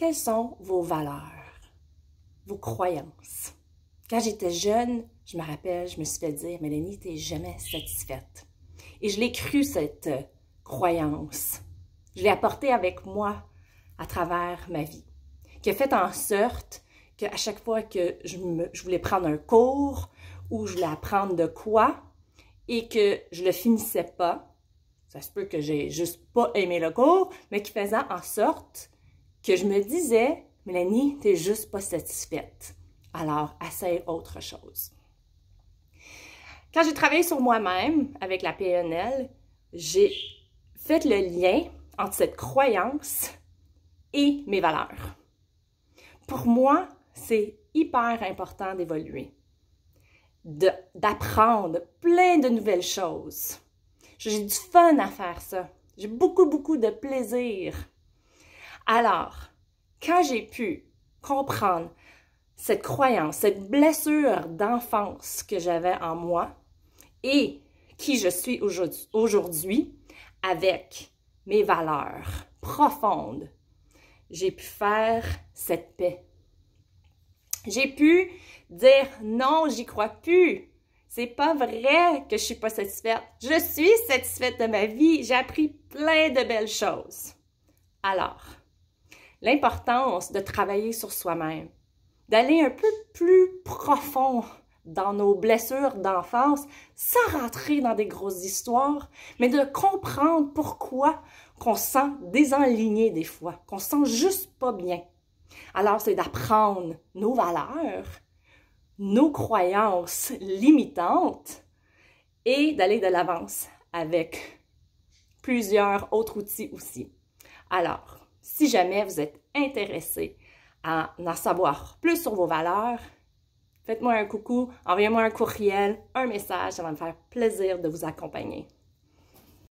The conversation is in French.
Quelles sont vos valeurs, vos croyances? Quand j'étais jeune, je me rappelle, je me suis fait dire, Mélanie, n'était jamais satisfaite. Et je l'ai cru, cette euh, croyance. Je l'ai apportée avec moi à travers ma vie, qui a fait en sorte qu'à chaque fois que je, voulais prendre un cours ou je voulais apprendre de quoi et que je le finissais pas, ça se peut que j'ai juste pas aimé le cours, mais qui faisait en sorte que je me disais, Mélanie, t'es juste pas satisfaite. Alors, essaie autre chose. Quand j'ai travaillé sur moi-même avec la PNL, j'ai fait le lien entre cette croyance et mes valeurs. Pour moi, c'est hyper important d'évoluer, d'apprendre plein de nouvelles choses. J'ai du fun à faire ça. J'ai beaucoup, beaucoup de plaisir alors, quand j'ai pu comprendre cette croyance, cette blessure d'enfance que j'avais en moi et qui je suis aujourd'hui avec mes valeurs profondes, j'ai pu faire cette paix. J'ai pu dire non, j'y crois plus. C'est pas vrai que je suis pas satisfaite. Je suis satisfaite de ma vie. J'ai appris plein de belles choses. Alors, l'importance de travailler sur soi-même, d'aller un peu plus profond dans nos blessures d'enfance, sans rentrer dans des grosses histoires, mais de comprendre pourquoi qu'on sent désaligné des fois, qu'on sent juste pas bien. Alors, c'est d'apprendre nos valeurs, nos croyances limitantes et d'aller de l'avance avec plusieurs autres outils aussi. Alors, si jamais vous êtes intéressé à en savoir plus sur vos valeurs, faites-moi un coucou, envoyez-moi un courriel, un message, ça va me faire plaisir de vous accompagner.